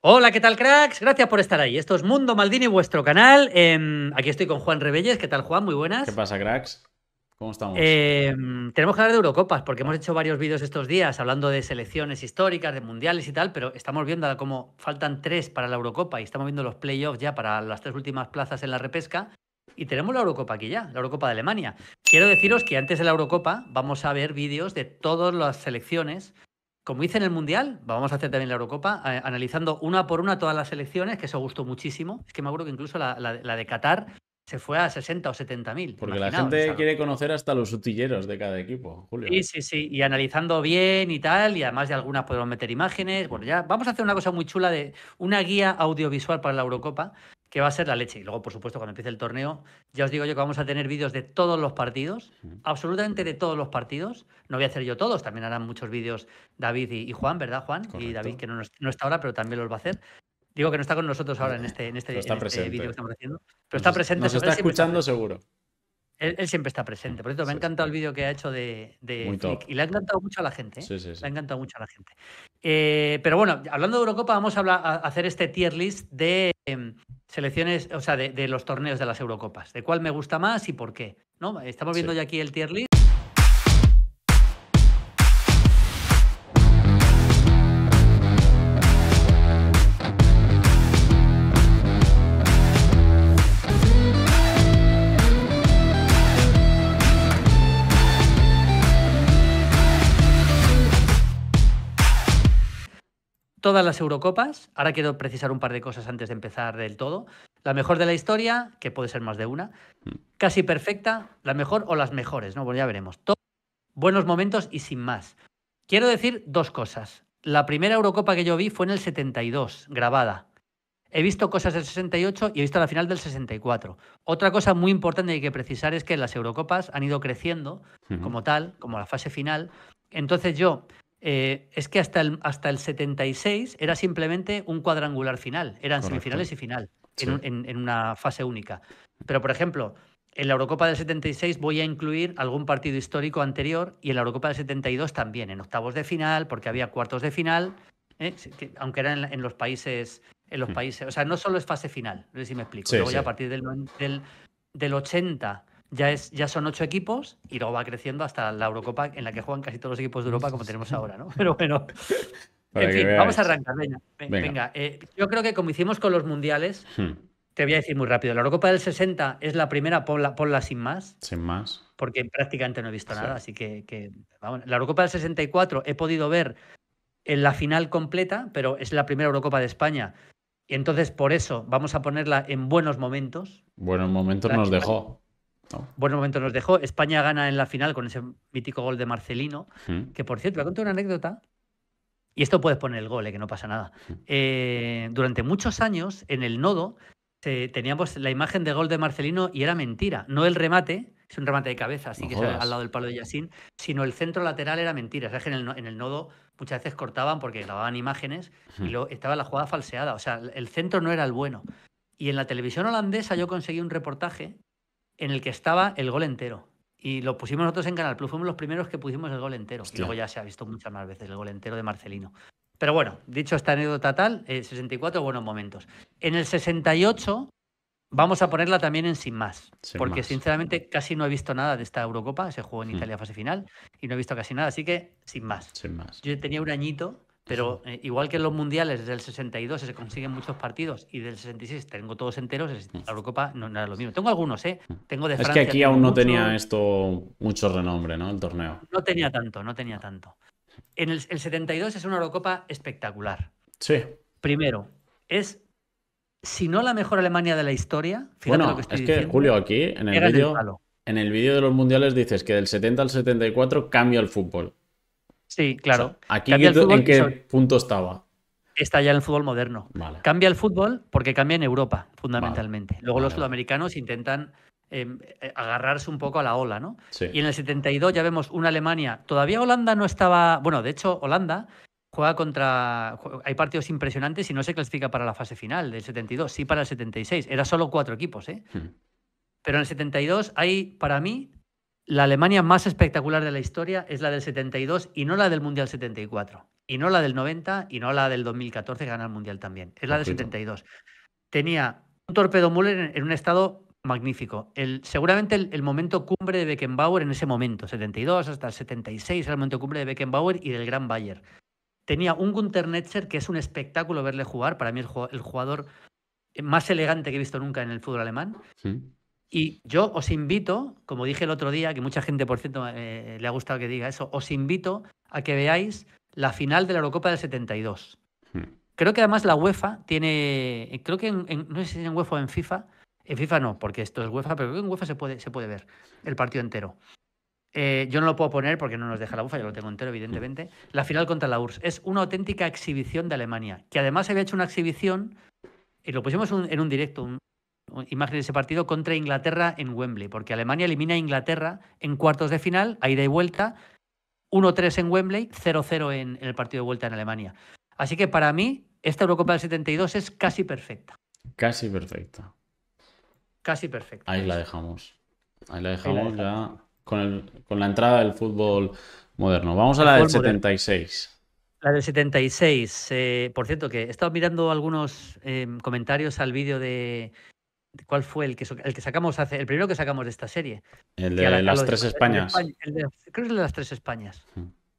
Hola, ¿qué tal, cracks? Gracias por estar ahí. Esto es Mundo Maldini, vuestro canal. Em, aquí estoy con Juan Rebelles. ¿Qué tal, Juan? Muy buenas. ¿Qué pasa, cracks? ¿Cómo estamos? Em, tenemos que hablar de Eurocopas, porque hemos hecho varios vídeos estos días hablando de selecciones históricas, de mundiales y tal, pero estamos viendo cómo faltan tres para la Eurocopa y estamos viendo los playoffs ya para las tres últimas plazas en la repesca. Y tenemos la Eurocopa aquí ya, la Eurocopa de Alemania. Quiero deciros que antes de la Eurocopa vamos a ver vídeos de todas las selecciones como hice en el Mundial, vamos a hacer también la Eurocopa, eh, analizando una por una todas las selecciones, que eso gustó muchísimo. Es que me acuerdo que incluso la, de Qatar se fue a 60 o 70 mil. Porque la gente quiere conocer hasta los sutilleros de cada equipo, Julio. Sí, sí, sí. Y analizando bien y tal, y además de algunas podemos meter imágenes. Bueno, ya vamos a hacer una cosa muy chula de una guía audiovisual para la Eurocopa, que va a ser la leche. Y luego, por supuesto, cuando empiece el torneo, ya os digo yo que vamos a tener vídeos de todos los partidos, absolutamente de todos los partidos. No voy a hacer yo todos, también harán muchos vídeos David y, Juan, ¿verdad, Juan? Y David, que no, está ahora, pero también los va a hacer. Digo que no está con nosotros ahora en este, en este, este vídeo que estamos haciendo. Pero está presente. Nos está escuchando seguro. Él, siempre está presente. Por cierto, me ha encantado el vídeo que ha hecho de, Y le ha encantado mucho a la gente. ¿eh? Sí, sí, Le ha encantado mucho a la gente. Eh, pero bueno, hablando de Eurocopa, vamos a, a hacer este tier list de em, selecciones, o sea, de, de, los torneos de las Eurocopas. De cuál me gusta más y por qué. ¿no? Estamos viendo ya aquí el tier list. todas las Eurocopas. Ahora quiero precisar un par de cosas antes de empezar del todo. La mejor de la historia, que puede ser más de una. Mm. Casi perfecta, la mejor o las mejores, ¿no? Bueno, ya veremos. Todos buenos momentos y sin más. Quiero decir dos cosas. La primera Eurocopa que yo vi fue en el 72, grabada. He visto cosas del 68 y he visto la final del 64. Otra cosa muy importante que hay que precisar es que las Eurocopas han ido creciendo como tal, como la fase final. Entonces yo eh, es que hasta el, hasta el 76 era simplemente un cuadrangular final, eran semifinales y final, en, una fase única. Pero, por ejemplo, en la Eurocopa del 76 voy a incluir algún partido histórico anterior y en la Eurocopa del 72 también, en octavos de final, porque había cuartos de final, ¿eh? aunque eran en, los países... En los hmm. países, o sea, no solo es fase final, no sé si me explico. Voy Luego a partir del, del 80 ya, es, ya son ocho equipos y luego va creciendo hasta la Eurocopa en la que juegan casi todos los equipos de Europa como tenemos ahora, ¿no? Pero bueno. en fin, vamos a arrancar, venga. Eh, yo creo que como hicimos con los mundiales, hmm. te voy a decir muy rápido. La Eurocopa del 60 es la primera, ponla, sin más. Sin más. Porque prácticamente no he visto nada, así que, La Eurocopa del 64 he podido ver en la final completa, pero es la primera Eurocopa de España. Y entonces por eso vamos a ponerla en buenos momentos. Buenos momentos nos dejó. Bueno, Buen momento nos dejó. España gana en la final con ese mítico gol de Marcelino. Mm. Que por cierto, voy a contar una anécdota. Y esto puedes poner el gol, eh, que no pasa nada. Mm. Eh, durante muchos años, en el nodo, teníamos la imagen de gol de Marcelino y era mentira. No el remate, es un remate de cabeza, así que al lado del palo de Yassin sino el centro lateral era mentira. O que en el, nodo muchas veces cortaban porque grababan imágenes y mm. lo, estaba la jugada falseada. O sea, el centro no era el bueno. Y en la televisión holandesa yo conseguí un reportaje en el que estaba el gol entero. Y lo pusimos nosotros en Canal Plus, fuimos los primeros que pusimos el gol entero. Y luego ya se ha visto muchas más veces el gol entero de Marcelino. Pero bueno, dicho esta anécdota tal, 64 eh, buenos momentos. En el 68 vamos a ponerla también en Sin Más, porque sinceramente casi no he visto nada de esta Eurocopa, se juego en hmm. Italia fase final, y no he visto casi nada, así que Sin Más. Sin más. Yo tenía un añito pero eh, igual que en los mundiales del 62 se consiguen muchos partidos y del 66 tengo todos enteros, la Eurocopa no, era lo mismo. Tengo algunos, ¿eh? Mm. Tengo de es que aquí aún no tenía esto mucho renombre, ¿no? El torneo. No tenía tanto, no tenía tanto. En el, 72 es una Eurocopa espectacular. Sí. Primero, es si no la mejor Alemania de la historia. bueno, es que Julio aquí en el vídeo en el vídeo de los mundiales dices que del 70 al 74 cambia el fútbol. Sí, claro. aquí en, qué punto estaba. Está ya en el fútbol moderno. Cambia el fútbol porque cambia en Europa, fundamentalmente. Luego los sudamericanos intentan em, eh, agarrarse un poco a la ola, ¿no? Y en el 72 ya vemos una Alemania. Todavía Holanda no estaba. Bueno, de hecho, Holanda juega contra. Hay partidos impresionantes y no se clasifica para la fase final del 72, sí para el 76. Era solo cuatro equipos, ¿eh? Hmm. Pero en el 72 hay, para mí, la Alemania más espectacular de la historia es la del 72 y no la del Mundial 74. Y no la del 90 y no la del 2014 que gana el Mundial también. Es la del 72. Tenía un torpedo Müller en, un estado magnífico. seguramente el, momento cumbre de Beckenbauer en ese momento, 72 hasta el 76, era el momento cumbre de Beckenbauer y del Gran Bayer. Tenía un Gunter Netzer que es un espectáculo verle jugar. Para mí el, el jugador más elegante que he visto nunca en el fútbol alemán. Sí y yo os invito, como dije el otro día, que mucha gente, por cierto, eh, le ha gustado que diga eso, os invito a que veáis la final de la Eurocopa del 72. Hmm. Creo que además la UEFA tiene, creo que no sé si en UEFA o en FIFA, en FIFA no, porque esto es UEFA, pero creo que en UEFA se puede, se puede ver el partido entero. Eh, yo no lo puedo poner porque no nos deja la UEFA, yo lo tengo entero, evidentemente. La final contra la URSS es una auténtica exhibición de Alemania, que además había hecho una exhibición, y lo pusimos en un directo, imagen de ese partido contra Inglaterra en Wembley, porque Alemania elimina a Inglaterra en cuartos de final, a ida y vuelta, 1-3 en Wembley, 0-0 en, el partido de vuelta en Alemania. Así que para mí, esta Eurocopa del 72 es casi perfecta. Casi perfecta. Casi perfecta. Ahí la dejamos. Ahí la dejamos, ya con, la entrada del fútbol moderno. Vamos a la del 76. La del 76. Eh, por cierto, que he estado mirando algunos eh, comentarios al vídeo de, ¿Cuál fue el que, el que sacamos hace, el primero que sacamos de esta serie? El de las tres Españas. creo que es el de las tres Españas.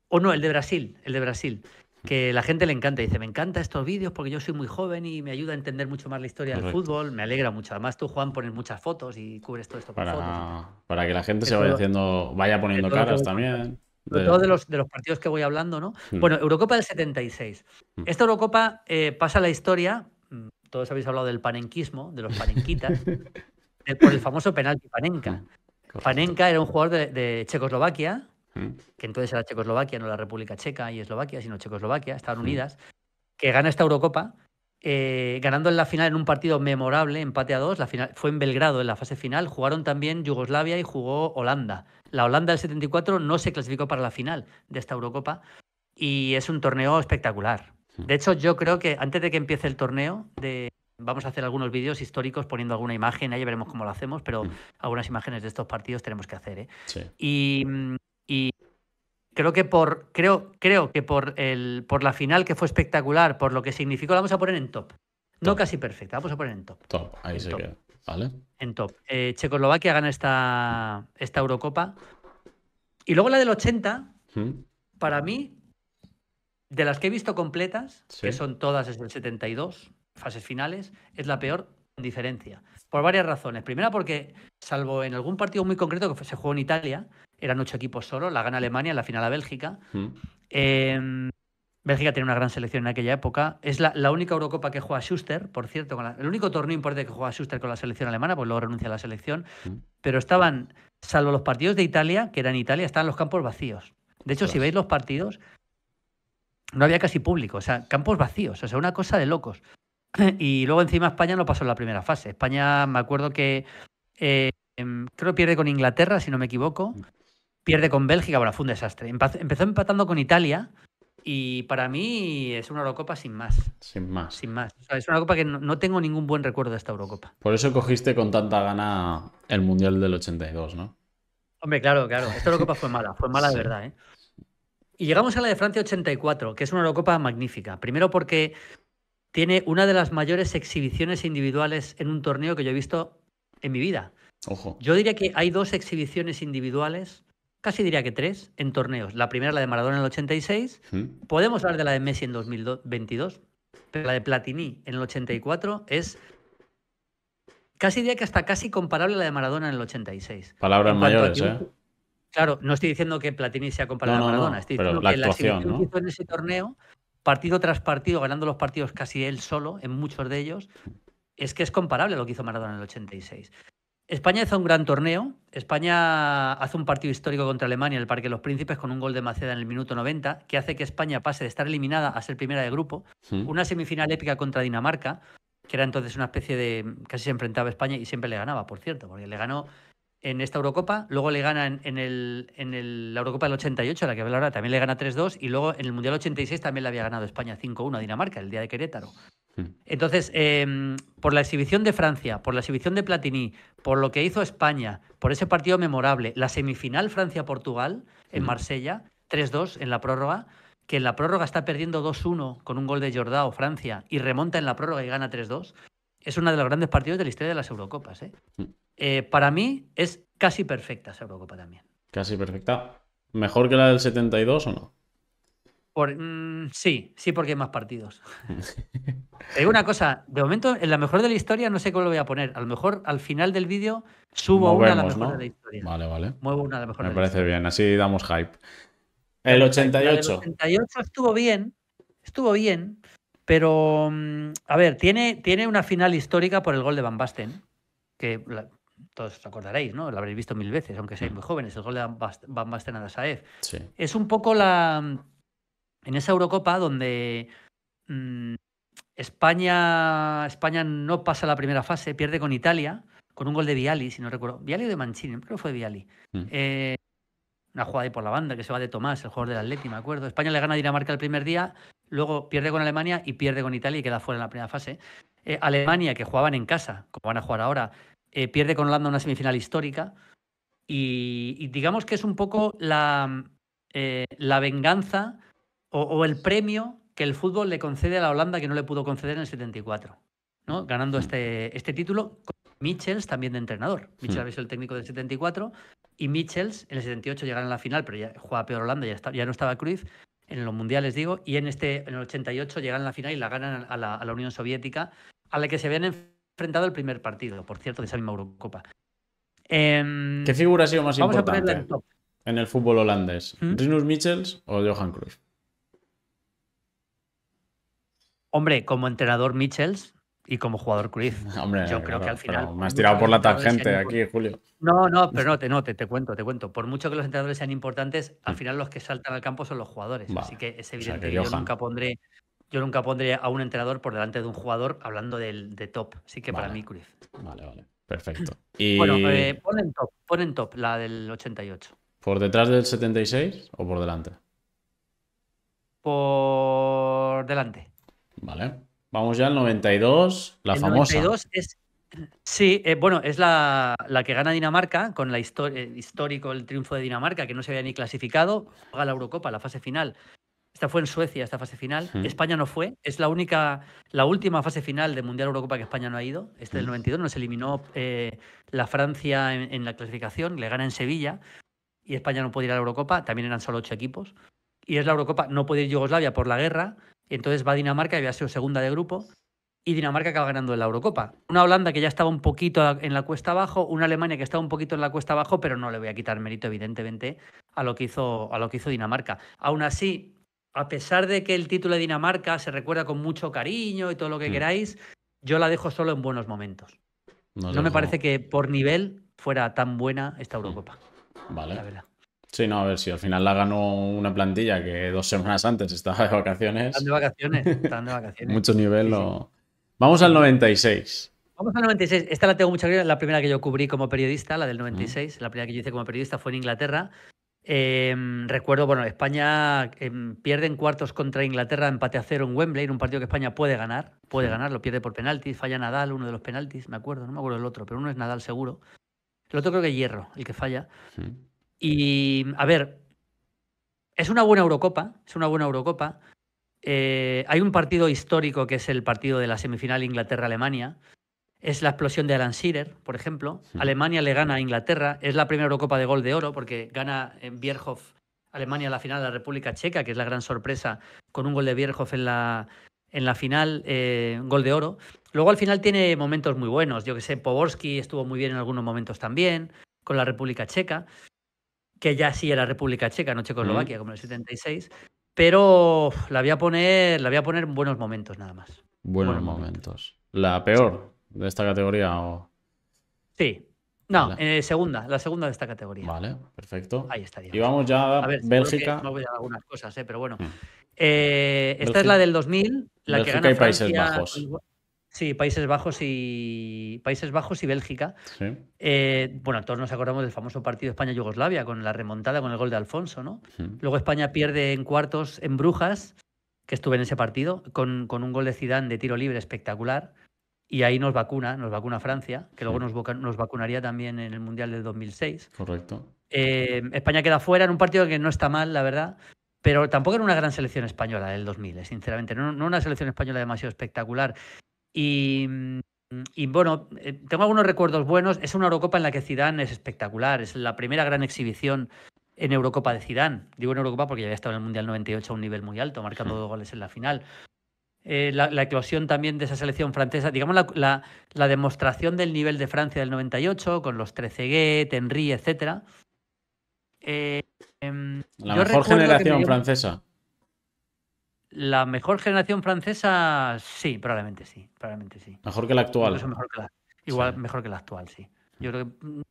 O no, el de Brasil, el de Brasil. Que la gente le encanta, dice, me encantan estos vídeos porque yo soy muy joven y me ayuda a entender mucho más la historia del fútbol, me alegra mucho. Además, tú, Juan, pones muchas fotos y cubres todo esto con para, fotos. Para que la gente se vaya haciendo, vaya poniendo caras también. De... todos de los, de los partidos que voy hablando, ¿no? Mm. Bueno, Eurocopa del 76. Mm. Esta Eurocopa eh, pasa la historia mm, todos habéis hablado del panenquismo, de los panenquitas, por el famoso penalti Panenka. Ah, Panenka era un jugador de, Checoslovaquia, mm. que entonces era Checoslovaquia, no la República Checa y Eslovaquia, sino Checoslovaquia, estaban mm. unidas, que gana esta Eurocopa, eh, ganando en la final en un partido memorable, empate a dos, la final, fue en Belgrado en la fase final, jugaron también Yugoslavia y jugó Holanda. La Holanda del 74 no se clasificó para la final de esta Eurocopa y es un torneo espectacular. Mm. De hecho, yo creo que antes de que empiece el torneo, vamos a hacer algunos vídeos históricos poniendo alguna imagen, ahí veremos cómo lo hacemos, pero mm. algunas imágenes de estos partidos tenemos que hacer. ¿eh? Sí. Y, creo que por creo, creo que por el por la final que fue espectacular, por lo que significó, la vamos a poner en top. No casi perfecta, vamos a poner en top. Top, ahí se queda. ¿Vale? En top. Eh, Checoslovaquia gana esta, esta Eurocopa. Y luego la del 80, mm. para mí, de las que he visto completas, que son todas desde el 72, fases finales, es la peor diferencia. Por varias razones. Primera, porque, salvo en algún partido muy concreto que se jugó en Italia, eran ocho equipos solo, la gana Alemania, la final a Bélgica. Mm. Em, Bélgica tiene una gran selección en aquella época. Es la, única Eurocopa que juega Schuster, por cierto, el único torneo importante que juega Schuster con la selección alemana, pues luego renuncia a la selección. Mm. Pero estaban, salvo los partidos de Italia, que eran Italia, estaban los campos vacíos. De hecho, si veis los partidos, no había casi público, o sea, campos vacíos, o sea, una cosa de locos. Y luego encima España no pasó en la primera fase. España, me acuerdo que eh, em, creo creo pierde con Inglaterra, si no me equivoco, mm. pierde con Bélgica, bueno, fue un desastre. Empezó empatando con Italia y para mí es una Eurocopa sin más. Sin más. Sin más. es una copa que no, tengo ningún buen recuerdo de esta Eurocopa. Por eso cogiste con tanta gana el Mundial del 82, ¿no? Hombre, claro, claro. Esta Eurocopa fue mala, fue mala de verdad, ¿eh? Y llegamos a la de Francia 84, que es una Eurocopa magnífica. Primero porque tiene una de las mayores exhibiciones individuales en un torneo que yo he visto en mi vida. Ojo. Yo diría que hay dos exhibiciones individuales, casi diría que tres, en torneos. La primera, la de Maradona en el 86. ¿Mm? Podemos hablar de la de Messi en 2022, pero la de Platini en el 84 es casi diría que hasta casi comparable a la de Maradona en el 86. Palabras mayores, ¿eh? Claro, no estoy diciendo que Platini sea comparado a Maradona, estoy diciendo que la situación que hizo en ese torneo, partido tras partido, ganando los partidos casi él solo, en muchos de ellos, es que es comparable a lo que hizo Maradona en el 86. España hizo un gran torneo. España hace un partido histórico contra Alemania en el Parque de los Príncipes con un gol de Maceda en el minuto 90, que hace que España pase de estar eliminada a ser primera de grupo. Una semifinal épica contra Dinamarca, que era entonces una especie de. casi se enfrentaba a España y siempre le ganaba, por cierto, porque le ganó en esta Eurocopa, luego le gana en, la Eurocopa del 88, a la que habla ahora, también le gana 3-2, y luego en el Mundial 86 también le había ganado España 5-1 a Dinamarca, el día de Querétaro. Hmm. Entonces, em, por la exhibición de Francia, por la exhibición de Platini, por lo que hizo España, por ese partido memorable, la semifinal Francia-Portugal en hmm. Marsella, 3-2 en la prórroga, que en la prórroga está perdiendo 2-1 con un gol de Jordao, Francia, y remonta en la prórroga y gana 3-2, es uno de los grandes partidos de la historia de las Eurocopas. ¿eh? Hmm. Eh, para mí es casi perfecta esa preocupa también. Casi perfecta. ¿Mejor que la del 72 o no? Mm, sí, sí, porque hay más partidos. Hay una cosa, de momento, en la mejor de la historia, no sé cómo lo voy a poner. A lo mejor al final del vídeo subo una a la mejor de la historia. Vale, vale. Muevo una a la mejor Me de parece bien, así damos hype. El 88. El 88 estuvo bien, estuvo bien, pero mm, a ver, tiene, tiene una final histórica por el gol de Van Basten, que todos os acordaréis, ¿no? Lo habréis visto mil veces, aunque seáis muy mm. jóvenes, el gol de Van Basten a Saez. Es un poco la... En esa Eurocopa donde mm, España, España no pasa la primera fase, pierde con Italia, con un gol de Viali, si no recuerdo. Viali o de Mancini, creo que fue Viali. Mm. Eh, una jugada ahí por la banda que se va de Tomás, el jugador del Atleti, me acuerdo. España le gana a Dinamarca el primer día, luego pierde con Alemania y pierde con Italia y queda fuera en la primera fase. Eh, Alemania, que jugaban en casa, como van a jugar ahora, eh, pierde con Holanda una semifinal histórica. Y, digamos que es un poco la, eh, la venganza o, el premio que el fútbol le concede a la Holanda que no le pudo conceder en el 74, ¿no? ganando este, este título. Con Michels también de entrenador. Michels el técnico del 74 y Michels en el 78 llegaron a la final, pero ya jugaba peor Holanda, ya, ya no estaba Cruz en los mundiales digo, y en este en el 88 llegan a la final y la ganan a la, a la Unión Soviética, a la que se ven enfrentado el primer partido, por cierto, de esa misma Eurocopa. Em, ¿Qué figura ha sido más importante en, el fútbol holandés? ¿Mm? ¿Rinus Michels o Johan Cruyff? Hombre, como entrenador Michels, y como jugador Cruyff. yo creo que al final. Me has tirado por la tangente aquí, Julio. No, no, pero no, te, no te, cuento, te cuento. Por mucho que los entrenadores sean importantes, al mm. final los que saltan al campo son los jugadores. Así que es evidente que, yo nunca pondré yo nunca pondría a un entrenador por delante de un jugador hablando del, de top. Así que para mí, Cruz. Vale, vale. Perfecto. Y... Bueno, eh, pon en top, pon top la del 88. ¿Por detrás del 76 o por delante? Por delante. Vale. Vamos ya al 92, la famosa. el famosa. 92 es. Sí, eh, bueno, es la, que gana Dinamarca con la eh, histórico el triunfo de Dinamarca, que no se había ni clasificado, juega la Eurocopa, la fase final esta fue en Suecia, esta fase final. España no fue. Es la única, la última fase final de Mundial Eurocopa que España no ha ido. Este del 92 mm. nos eliminó eh, la Francia en, la clasificación, le gana en Sevilla y España no puede ir a la Eurocopa. También eran solo ocho equipos. Y es la Eurocopa, no puede ir Yugoslavia por la guerra. Entonces va Dinamarca, que había sido segunda de grupo. Y Dinamarca acaba ganando en la Eurocopa. Una Holanda que ya estaba un poquito en la cuesta abajo, una Alemania que estaba un poquito en la cuesta abajo, pero no le voy a quitar mérito, evidentemente, a lo que hizo, a lo que hizo Dinamarca. Aún así, a pesar de que el título de Dinamarca se recuerda con mucho cariño y todo lo que mm. queráis, yo la dejo solo en buenos momentos. No, me parece que por nivel fuera tan buena esta mm. Eurocopa. Vale. Sí, no, a ver si al final la ganó una plantilla que dos semanas antes estaba de vacaciones. Están de vacaciones, están de vacaciones. Mucho nivel. Vamos al 96. Vamos al 96. Esta la tengo mucha curiosidad. La primera que yo cubrí como periodista, la del 96, mm. la primera que yo hice como periodista fue en Inglaterra. Em, recuerdo, bueno, España em, pierde en cuartos contra Inglaterra empate a cero en Wembley, en un partido que España puede ganar, puede ganar, lo pierde por penaltis, falla Nadal, uno de los penaltis, me acuerdo, no me acuerdo el otro, pero uno es Nadal seguro. El otro creo que es Hierro, el que falla. Y, a ver, es una buena Eurocopa, es una buena Eurocopa. Eh, hay un partido histórico que es el partido de la semifinal Inglaterra-Alemania, es la explosión de Alan Shearer, por ejemplo. Alemania le gana a Inglaterra, es la primera Eurocopa de gol de oro porque gana en Bierhoff Alemania la final de la República Checa, que es la gran sorpresa, con un gol de Bierhoff en la, en la final, un eh, gol de oro. Luego al final tiene momentos muy buenos, yo que sé, Poborsky estuvo muy bien en algunos momentos también, con la República Checa, que ya sí era República Checa, no Checoslovaquia, mm. como en el 76, pero la voy a poner, la voy a poner en buenos momentos nada más. Buenos, momentos. La peor de esta categoría? O... Sí. No, eh, segunda, la segunda de esta categoría. Vale, perfecto. Ahí estaría. Y vamos ya a, ver, Bélgica. No voy a dar algunas cosas, eh, pero bueno. Mm. Eh, esta es la del 2000, la que gana y Francia, Países Bajos. Sí, Países Bajos y Países Bajos y Bélgica. Sí. bueno, todos nos acordamos del famoso partido España-Yugoslavia con la remontada con el gol de Alfonso, ¿no? Mm. Luego España pierde en cuartos en Brujas, que estuve en ese partido, con, con un gol de Zidane de tiro libre espectacular. Y ahí nos vacuna, nos vacuna Francia, que luego nos, vacunaría también en el Mundial del 2006. Correcto. Eh, España queda fuera en un partido que no está mal, la verdad, pero tampoco era una gran selección española del 2000, eh, sinceramente. No, una selección española demasiado espectacular. Y, bueno, eh, tengo algunos recuerdos buenos. Es una Eurocopa en la que Zidane es espectacular. Es la primera gran exhibición en Eurocopa de Zidane. Digo en Eurocopa porque ya había estado en el Mundial 98 a un nivel muy alto, marcando dos goles en la final. Eh, la, eclosión también de esa selección francesa, digamos la, demostración del nivel de Francia del 98, con los Guet, Henry, etc. Eh, em, la mejor generación francesa. La mejor generación francesa, sí, probablemente sí, probablemente sí. Mejor que la actual. igual mejor que la actual, sí. Yo creo que mm,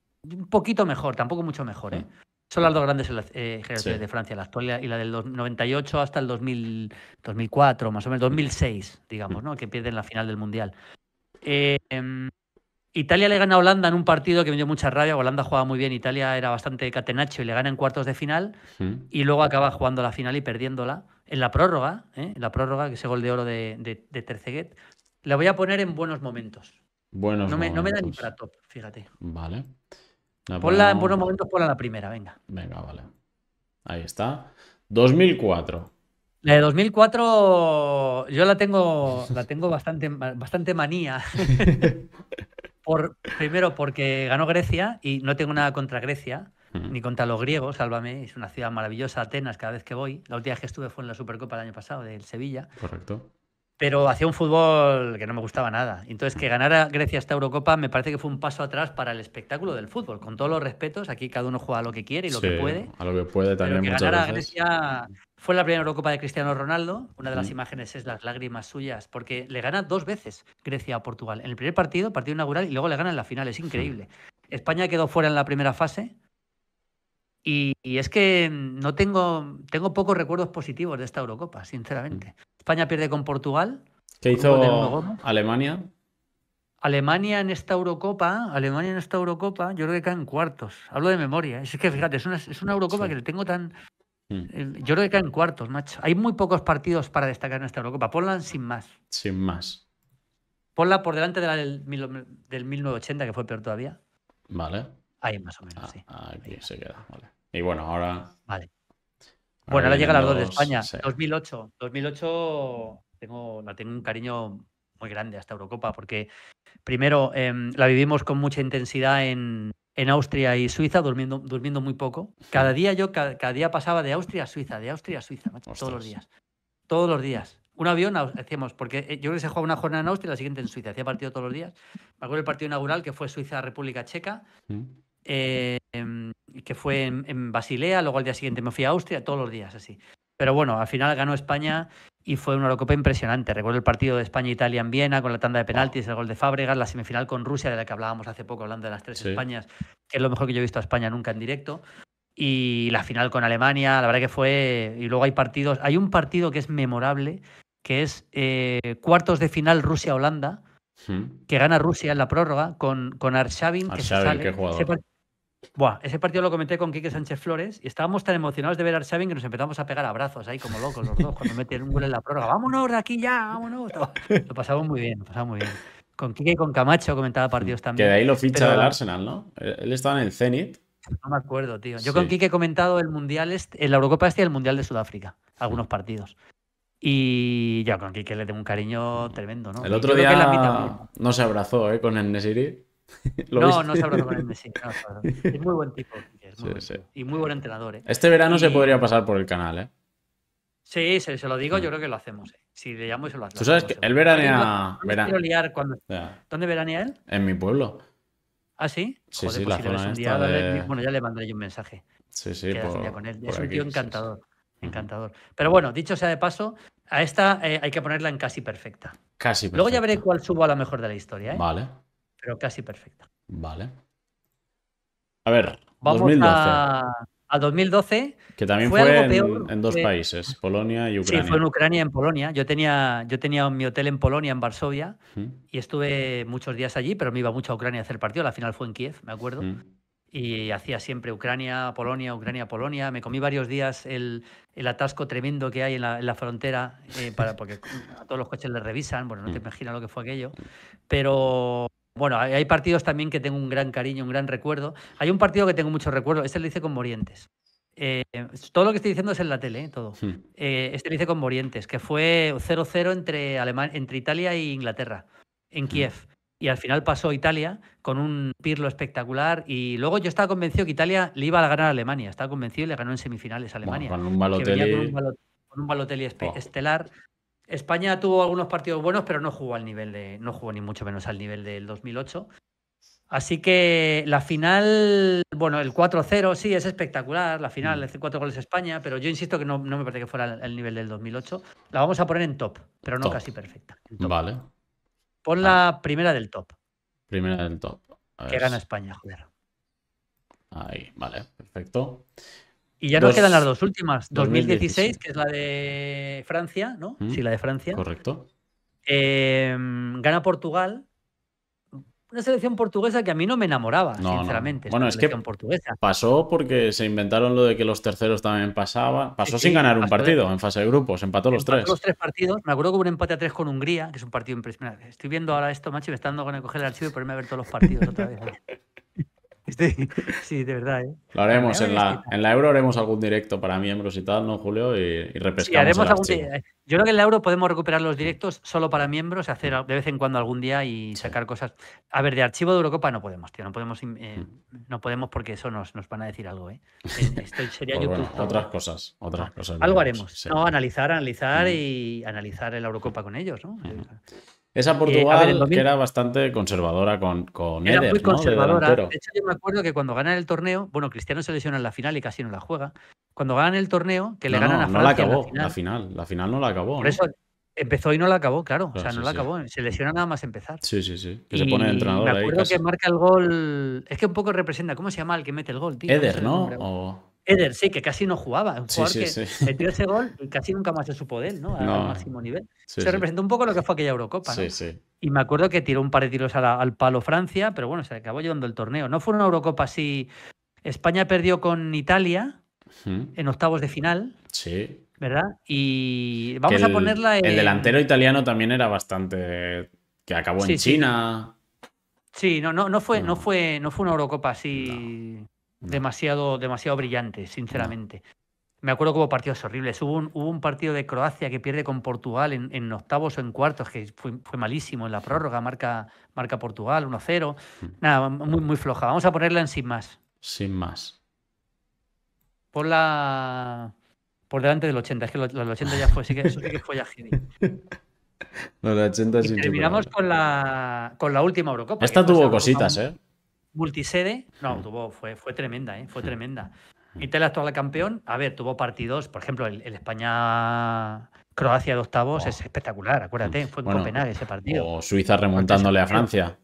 un poquito mejor, tampoco mucho mejor. ¿eh? Son las dos grandes eh, de Francia, la actual y la del 98 hasta el 2004, más o menos, 2006, digamos, ¿no? que pierden la final del Mundial. Eh, em, Italia le gana a Holanda en un partido que me dio mucha rabia. Holanda jugaba muy bien, Italia era bastante catenacho y le gana en cuartos de final. Y luego acaba jugando la final y perdiéndola en la prórroga, ¿eh? en la prórroga, que ese gol de oro de, Terceguet. La voy a poner en buenos momentos. Buenos no me, No me da ni para top, fíjate. Vale. Ah, pues ponla en buenos momentos, ponla la primera, venga. Venga, vale. Ahí está. 2004. de 2004 yo la tengo, la tengo bastante, bastante manía. Por, primero porque ganó Grecia y no tengo nada contra Grecia, ni contra los griegos, sálvame, es una ciudad maravillosa, Atenas, cada vez que voy. La última vez que estuve fue en la Supercopa el año pasado del Sevilla. Correcto pero hacía un fútbol que no me gustaba nada. Entonces, que ganara Grecia esta Eurocopa me parece que fue un paso atrás para el espectáculo del fútbol. Con todos los respetos, aquí cada uno juega a lo que quiere y lo que puede. A lo que puede también. Pero que Grecia fue la primera Eurocopa de Cristiano Ronaldo. Una de las imágenes es las lágrimas suyas, porque le gana dos veces Grecia a Portugal. En el primer partido, partido inaugural, y luego le gana en la final. Es increíble. España quedó fuera en la primera fase. Y, es que no tengo, tengo pocos recuerdos positivos de esta Eurocopa, sinceramente. España pierde con Portugal. ¿Qué hizo Alemania? Alemania en esta Eurocopa, Alemania en esta Eurocopa, yo creo que cae en cuartos. Hablo de memoria. Es que fíjate, es una, Eurocopa que le tengo tan. Mm. Yo creo que cae en cuartos, macho. Hay muy pocos partidos para destacar en esta Eurocopa. Ponla sin más. Sin más. Ponla por delante de la del, 1980, que fue peor todavía. Vale. Ahí más o menos, ah, sí. Ah, aquí se queda, vale. Y bueno, ahora. Vale. Bueno, ahora llega las dos de España. 2008. 2008 tengo, la tengo un cariño muy grande hasta Eurocopa, porque primero em, la vivimos con mucha intensidad en, Austria y Suiza, durmiendo, durmiendo muy poco. Cada día yo, cada, día pasaba de Austria a Suiza, de Austria a Suiza, todos los días. Todos los días. Un avión hacíamos, porque eh, yo creo que se jugaba una jornada en Austria y la siguiente en Suiza, hacía partido todos los días. Me acuerdo el partido inaugural que fue Suiza-República Checa. Mm. Em, que fue en, Basilea, luego al día siguiente me fui a Austria, todos los días así. Pero bueno, al final ganó España y fue una Eurocopa impresionante. Recuerdo el partido de España-Italia en Viena con la tanda de penaltis, el gol de Fábregas, la semifinal con Rusia, de la que hablábamos hace poco, hablando de las tres Españas, que es lo mejor que yo he visto a España nunca en directo. Y la final con Alemania, la verdad que fue. Y luego hay partidos. Hay un partido que es memorable, que es eh, cuartos de final Rusia-Holanda, hmm. que gana Rusia en la prórroga con, con Arshavin, que, se sale. Buah, ese partido lo comenté con Quique Sánchez Flores y estábamos tan emocionados de ver a Arshavin que nos empezamos a pegar abrazos ahí como locos los dos cuando metieron un gol en la prórroga. ¡Vámonos de aquí ya! ¡Vámonos! Lo pasamos muy bien, lo pasamos muy bien. Con Quique y con Camacho comentaba partidos también. Que de ahí lo ficha el del Arsenal, ¿no? Eh, él estaba en el Zenit. No me acuerdo, tío. Yo con Quique he comentado el Mundial, este, la Eurocopa este y el Mundial de Sudáfrica, algunos partidos. Y ya con Quique le tengo un cariño tremendo, ¿no? El otro día no se abrazó, ¿eh? Con el Nesiri. no, no se abraza con Messi. es muy buen tipo. Y muy buen entrenador. ¿eh? Este verano se podría pasar por el canal, ¿eh? Sí, se, lo digo, mm. yo creo que lo hacemos. ¿eh? Si le llamo, se lo hacemos. Tú sabes que ¿eh? él ¿Dónde, liar cuando... veranea él? En mi pueblo. ¿Ah, sí? Sí, sí, pues la Bueno, ya le mandaré un mensaje. Sí, sí, Es un tío encantador. encantador. Pero bueno, dicho sea de paso, a esta hay que ponerla en casi perfecta. Casi perfecta. Luego ya veré cuál subo a la mejor de la historia. Vale pero casi perfecta. Vale. A ver, Vamos A, a 2012. Que también fue, en, dos países, Polonia y Ucrania. Sí, fue en Ucrania, en Polonia. Yo tenía, yo tenía mi hotel en Polonia, en Varsovia, mm. y estuve muchos días allí, pero me iba mucho a Ucrania a hacer partido. La final fue en Kiev, me acuerdo. Mm. y hacía siempre Ucrania, Polonia, Ucrania, Polonia. Me comí varios días el, atasco tremendo que hay en la, frontera, eh, para, porque a todos los coches les revisan, bueno, no te mm. imaginas lo que fue aquello, pero bueno, hay, partidos también que tengo un gran cariño, un gran recuerdo. Hay un partido que tengo mucho recuerdo, este lo hice con Morientes. Eh, todo lo que estoy diciendo es en la tele, ¿eh? todo. Hmm. Eh, este lo hice con Morientes, que fue 0-0 entre, entre Italia e Inglaterra, en hmm. Kiev. Y al final pasó Italia con un Pirlo espectacular. Y luego yo estaba convencido que Italia le iba a ganar a Alemania. Estaba convencido y le ganó en semifinales a Alemania. con un Balotelli. Con, un estelar. España tuvo algunos partidos buenos, pero no jugó al nivel de, no jugó ni mucho menos al nivel del 2008. Así que la final, bueno, el 4-0 sí es espectacular, la final, mm. el cuatro goles España, pero yo insisto que no, me parece que fuera el nivel del 2008. La vamos a poner en top, pero no casi perfecta. Vale. Pon la primera del top. Primera del top. que gana España, joder. Ahí, vale, perfecto. Y ya nos quedan las dos últimas. 2016, que es la de Francia, ¿no? Mm. sí, la de Francia. Correcto. Em, gana Portugal. Una selección portuguesa que a mí no me enamoraba, sinceramente. Bueno, es que portuguesa. pasó porque se inventaron lo de que los terceros también pasaba. Pasó sin ganar un partido en fase de grupos, empató, los tres. Los tres partidos. Me acuerdo que hubo un empate a tres con Hungría, que es un partido impresionante. Estoy viendo ahora esto, macho, y me está dando con el coger el archivo y ponerme a ver todos los partidos otra vez. Sí, de verdad. ¿eh? Lo haremos en la, Euro, haremos algún directo para miembros y tal, ¿no, Julio? Y, haremos algún Yo creo que en la Euro podemos recuperar los directos solo para miembros, y hacer de vez en cuando algún día y sacar cosas. A ver, de archivo de Eurocopa no podemos, tío, no podemos, eh, mm. no podemos porque eso nos, nos van a decir algo, ¿eh? eh sería pues YouTube. otras cosas, otras cosas. Algo haremos. analizar, analizar mm. y analizar el Eurocopa con ellos, ¿no? Mm. Eh, esa eh, Portugal, que era bastante conservadora con, con era Eder, muy conservadora. De, hecho, yo me acuerdo que cuando ganan el torneo, bueno, Cristiano se lesiona en la final y casi no la juega. Cuando ganan el torneo, que le ganan a Francia. No la acabó, la, final. la final. no la acabó. Por eso empezó y no la acabó, claro. o sea, no la acabó. Se lesiona nada más empezar. Sí, sí, sí. Que se pone de entrenador Me acuerdo que marca el gol. Es que un poco representa. ¿Cómo se llama el que mete el gol, tío? Eder, ¿no? O... Eder, sí, que casi no jugaba. Un jugador que metió ese gol y casi nunca más de su poder, ¿no? Al máximo nivel. se representó un poco lo que fue aquella Eurocopa. ¿no? Y me acuerdo que tiró un par de tiros al palo Francia, pero bueno, se acabó llevando el torneo. No fue una Eurocopa así. España perdió con Italia en octavos de final. Sí. ¿Verdad? Y vamos a ponerla en... El delantero italiano también era bastante. que acabó en China. Sí, no, no, no, fue, no. Mm. fue, no fue una Eurocopa así. Mm. demasiado, demasiado brillante, sinceramente. Mm. Me acuerdo como partidos horribles. Hubo un, partido de Croacia que pierde con Portugal en, octavos o en cuartos, que fue, malísimo en la prórroga, marca, marca Portugal 1-0. Mm. Nada, muy, muy floja. Vamos a ponerla en sin más. Sin más. por la por delante del 80. Es que los, 80 ya fue, sí que, eso fue ya No, 80 y Terminamos con la, con la última Eurocopa. Esta tuvo cositas, ¿eh? multisede, no, tuvo, fue, fue tremenda, ¿eh? fue tremenda. y mm. Intel actual campeón, a ver, tuvo partidos, por ejemplo, el, España Croacia de octavos oh. es espectacular, acuérdate, fue en bueno, ese partido. O Suiza remontándole a Francia.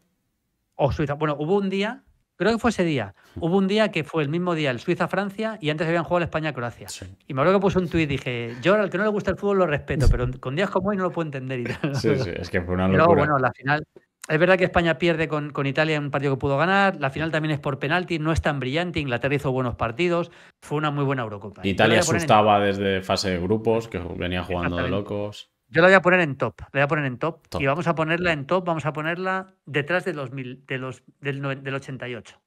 O Suiza, bueno, hubo un día, creo que fue ese día, mm. hubo un día que fue el mismo día el Suiza-Francia y antes habían jugado el España-Croacia. Y me acuerdo que puso un tuit, dije, yo al que no le gusta el fútbol lo respeto, pero con días como hoy no lo puedo entender. Y tal. Sí, sí, es que fue una locura. Pero bueno, la final, es verdad que España pierde con, con, Italia en un partido que pudo ganar. La final también es por penalti, no es tan brillante. Inglaterra hizo buenos partidos. Fue una muy buena Eurocopa. Italia asustaba desde fase de grupos, que venía jugando de locos. Yo la voy a poner en top. La voy a poner en top. Y vamos a ponerla en top, vamos a ponerla detrás de los de del, 88.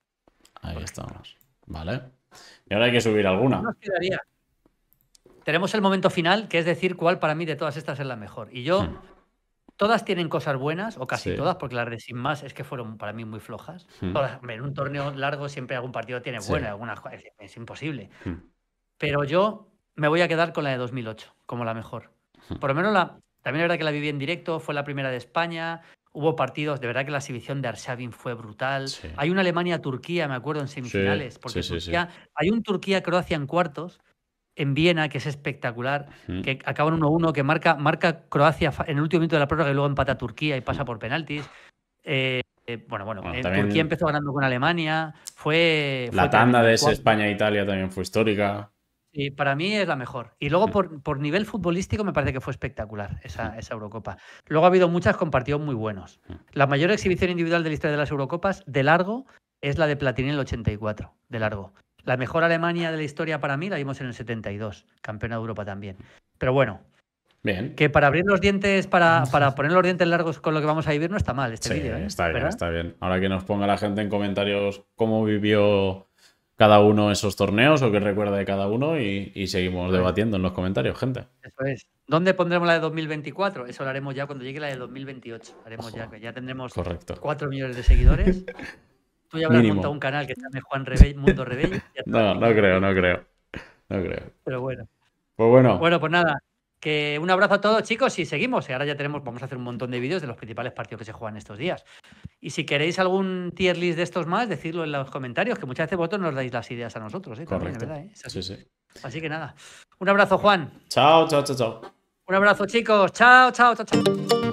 Ahí estamos. Vale. Y ahora hay que subir alguna. Nos quedaría. Tenemos el momento final, que es decir cuál para mí de todas estas es la mejor. Y yo. Hmm. Todas tienen cosas buenas, o casi todas, porque las de Sin Más es que fueron para mí muy flojas. Hmm. en un torneo largo siempre algún partido tiene buenas, es, imposible. Hmm. Pero yo me voy a quedar con la de 2008 como la mejor. Hmm. Por lo menos la, también la verdad que la viví en directo, fue la primera de España, hubo partidos, de verdad que la exhibición de Arshavin fue brutal. Hay una Alemania-Turquía, me acuerdo, en semifinales, porque sí, Turquía, hay un Turquía-Croacia en cuartos en Viena, que es espectacular, mm. que acaba en 1-1, que marca, marca Croacia en el último minuto de la prórroga y luego empata Turquía y pasa mm. por penaltis. Eh, eh, bueno, bueno, eh, Turquía empezó ganando con Alemania. Fue. La tanda de España-Italia también fue histórica. Y para mí es la mejor. Y luego mm. por, por nivel futbolístico me parece que fue espectacular esa, esa, Eurocopa. Luego ha habido muchas con partidos muy buenos. La mayor exhibición individual de la historia de las Eurocopas, de largo, es la de Platini en el 84, de largo. La mejor Alemania de la historia para mí la vimos en el 72, campeona de Europa también. Pero bueno, Bien. Que para abrir los dientes, para, poner los dientes largos con lo que vamos a vivir, no está mal este vídeo. ¿eh? Está bien, está bien. Ahora que nos ponga la gente en comentarios cómo vivió cada uno esos torneos o qué recuerda de cada uno y, seguimos debatiendo en los comentarios, gente. Eso es. ¿Dónde pondremos la de 2024? Eso lo haremos ya cuando llegue la de 2028. Haremos ya, que ya tendremos Correcto. 4 millones de seguidores. Tú ya habrás montado un canal que se llame Juan Rebell, Mundo Rebell. no, no creo, no creo. No creo. Pero bueno. Pues bueno. Bueno, pues nada. Que un abrazo a todos, chicos, y seguimos. y Ahora ya tenemos, vamos a hacer un montón de vídeos de los principales partidos que se juegan estos días. Y si queréis algún tier list de estos más, decidlo en los comentarios, que muchas veces vosotros nos dais las ideas a nosotros, ¿eh? Correcto. Eh? Así. Sí, sí. así que nada. Un abrazo, Juan. Chao, chao, chao, Un abrazo, chicos. Chao, chao, chao, chao.